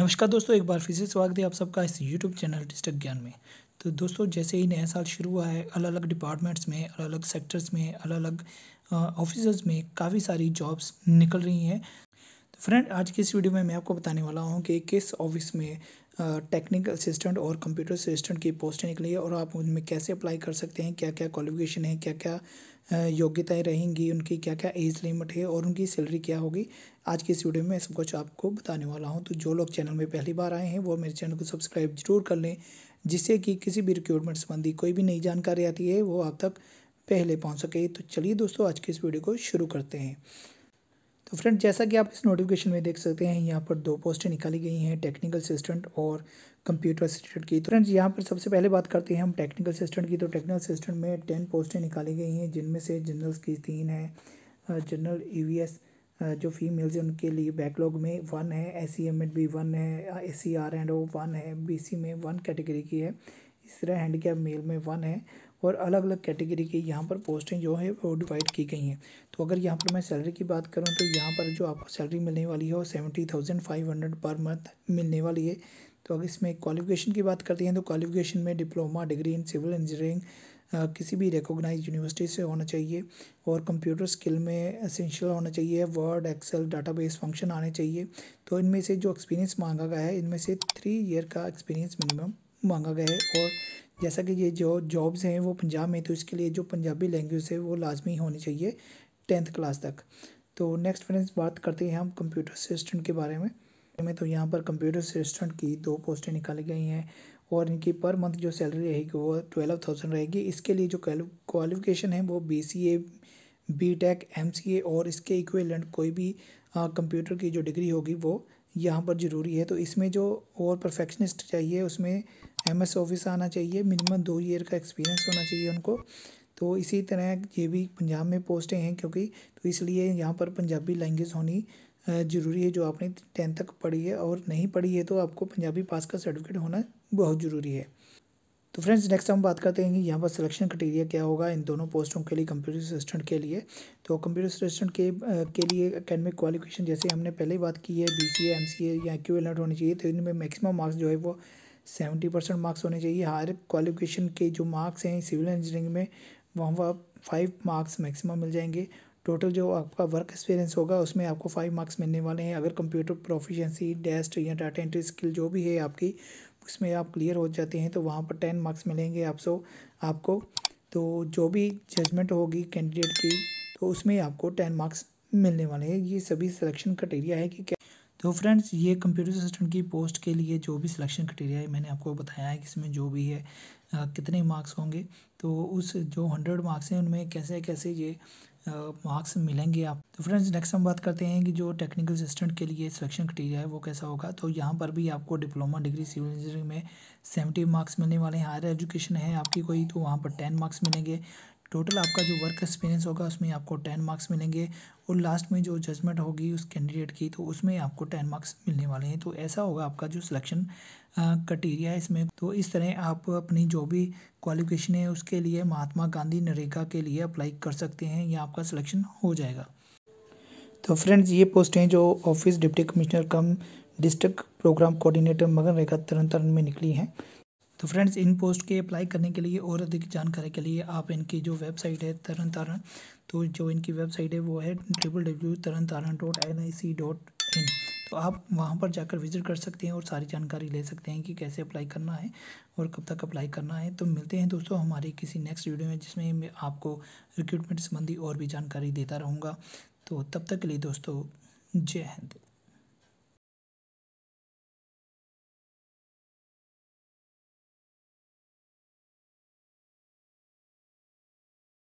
नमस्कार दोस्तों एक बार फिर से स्वागत है आप सबका इस यूट्यूब चैनल डिस्ट्रिक्ट ज्ञान में तो दोस्तों जैसे ही नया साल शुरू हुआ है अलग अलग डिपार्टमेंट्स में अलग अलग सेक्टर्स में अलग अलग ऑफिसर्स में काफ़ी सारी जॉब्स निकल रही हैं फ्रेंड आज की इस वीडियो में मैं आपको बताने वाला हूँ कि किस ऑफिस में टेक्निकल असिस्टेंट और कंप्यूटर असिस्टेंट की पोस्टें निकली है और आप उनमें कैसे अप्लाई कर सकते हैं क्या क्या क्वालिफिकेशन है क्या क्या योग्यताएं रहेंगी उनकी क्या क्या एज लिमिट है और उनकी सैलरी क्या होगी आज की इस वीडियो में सब कुछ आपको बताने वाला हूँ तो जो लोग चैनल में पहली बार आए हैं वो मेरे चैनल को सब्सक्राइब जरूर कर लें जिससे कि किसी भी रिक्रूटमेंट संबंधी कोई भी नई जानकारी आती है वो आप तक पहले पहुँच सके तो चलिए दोस्तों आज की इस वीडियो को शुरू करते हैं तो फ्रेंड जैसा कि आप इस नोटिफिकेशन में देख सकते हैं यहाँ पर दो पोस्टें निकाली गई हैं टेक्निकल असिस्टेंट और कंप्यूटर असिस्टेंट की तो फ्रेंड्स यहाँ पर सबसे पहले बात करते हैं हम टेक्निकल असिस्टेंट की तो टेक्निकल असिस्टेंट में टेन पोस्टें निकाली गई हैं जिनमें से जनरल्स की तीन हैं जनरल ई e जो फीमेल्स हैं उनके लिए बैकलॉग में वन है S C M and B one है A C R and O one है बी सी में वन कैटेगरी की है तीसरा हैंड कैप मेल में वन है और अलग अलग कैटेगरी की यहाँ पर पोस्टें जो है वो डिवाइड की गई हैं तो अगर यहाँ पर मैं सैलरी की बात करूँ तो यहाँ पर जो आपको सैलरी मिलने वाली है वो seventy thousand five hundred per month मिलने वाली है तो अगर इसमें क्वालिफिकेशन की बात करते हैं तो क्वालिफिकेशन में diploma degree in civil engineering किसी भी रिकोगनाइज यूनिवर्सिटी से होना चाहिए और कंप्यूटर स्किल में असेंशियल होना चाहिए वर्ड एक्सेल डाटाबेस फंक्शन आने चाहिए तो इनमें से जो एक्सपीरियंस मांगा गया है इनमें से थ्री ईयर का एक्सपीरियंस मिनिमम मांगा गया है और जैसा कि ये जो जॉब्स हैं वो पंजाब में तो इसके लिए जो पंजाबी लैंग्वेज है वो लाजमी होनी चाहिए टेंथ क्लास तक तो नेक्स्ट फ्रेंड्स बात करते हैं हम कंप्यूटर असिस्टेंट के बारे में में तो यहाँ पर कंप्यूटर असिस्टेंट की दो पोस्टें निकाली गई हैं और इनकी पर मंथ जो सैलरी रहेगी वो ट्वेल्व थाउजेंड रहेगी इसके लिए जो क्वालिफिकेशन है वो B C A B tech M C A और इसके इक्वेलेंट कोई भी कंप्यूटर की जो डिग्री होगी वो यहाँ पर ज़रूरी है तो इसमें जो और परफेक्शनिस्ट चाहिए उसमें एम एस ऑफिस आना चाहिए मिनिमम दो ईयर का एक्सपीरियंस होना चाहिए उनको तो इसी तरह ये भी पंजाब में पोस्टें हैं क्योंकि तो इसलिए यहाँ पर पंजाबी लैंग्वेज होनी ज़रूरी है जो आपने टेंथ तक पढ़ी है और नहीं पढ़ी है तो आपको पंजाबी पास का सर्टिफिकेट होना बहुत ज़रूरी है तो फ्रेंड्स नेक्स्ट हम बात करते हैं कि यहाँ पर सिलेक्शन क्राइटेरिया क्या होगा इन दोनों पोस्टों के लिए कंप्यूटर असिस्टेंट के लिए तो कंप्यूटर असिस्टेंट के के लिए अकेडमिक क्वालिफिकेशन जैसे हमने पहले ही बात की है बी सी एम सी ए या क्यू एलेंट होनी चाहिए तो इनमें मैक्सिमम मार्क्स जो है वो सेवेंटी परसेंट मार्क्स होने चाहिए हर क्वालिफिकेशन के जो मार्क्स हैं सिविल इंजीनियरिंग में वहाँ पर फाइव मार्क्स मैक्सिमम मिल जाएंगे टोटल जो आपका वर्क एक्सपीरियंस होगा उसमें आपको फाइव मार्क्स मिलने वाले हैं अगर कंप्यूटर प्रोफिशिएंसी डेस्ट या डाटा एंट्री स्किल जो भी है आपकी उसमें आप क्लियर हो जाते हैं तो वहाँ पर टेन मार्क्स मिलेंगे आप सो आपको तो जो भी जजमेंट होगी कैंडिडेट की तो उसमें आपको टेन मार्क्स मिलने वाले हैं ये सभी सिलेक्शन क्राइटेरिया है कि तो फ्रेंड्स ये कंप्यूटर असिस्टेंट की पोस्ट के लिए जो भी सिलेक्शन क्राइटेरिया है मैंने आपको बताया है कि इसमें जो भी है आ, कितने मार्क्स होंगे तो उस जो हंड्रेड मार्क्स हैं उनमें कैसे कैसे ये मार्क्स मिलेंगे आप तो फ्रेंड्स नेक्स्ट हम बात करते हैं कि जो टेक्निकल असिस्टेंट के लिए सिलेक्शन क्राइटेरिया है वो कैसा होगा तो यहाँ पर भी आपको डिप्लोमा डिग्री सिविल इंजीनियरिंग में सेवेंटी मार्क्स मिलने वाले हैं हायर एजुकेशन है आपकी कोई तो वहाँ पर टेन मार्क्स मिलेंगे टोटल आपका जो वर्क एक्सपीरियंस होगा उसमें आपको टेन मार्क्स मिलेंगे और लास्ट में जो जजमेंट होगी उस कैंडिडेट की तो उसमें आपको टेन मार्क्स मिलने वाले हैं तो ऐसा होगा आपका जो सिलेक्शन क्राइटेरिया है इसमें तो इस तरह आप अपनी जो भी क्वालिफिकेशन है उसके लिए महात्मा गांधी नरेगा के लिए अप्लाई कर सकते हैं या आपका सिलेक्शन हो जाएगा तो फ्रेंड्स ये पोस्ट हैं जो office deputy commissioner cum district program coordinator मगन रेखा तरन तरन में निकली हैं तो फ्रेंड्स इन पोस्ट के अप्लाई करने के लिए और अधिक जानकारी के लिए आप इनकी जो वेबसाइट है तरन तारण तो जो इनकी वेबसाइट है वो है W W Tarn Taran dot N I C dot in तो आप वहाँ पर जाकर विज़िट कर सकते हैं और सारी जानकारी ले सकते हैं कि कैसे अप्लाई करना है और कब तक अप्लाई करना है तो मिलते हैं दोस्तों हमारी किसी नेक्स्ट वीडियो में जिसमें मैं आपको रिक्रूटमेंट संबंधी और भी जानकारी देता रहूँगा तो तब तक के लिए दोस्तों जय हिंद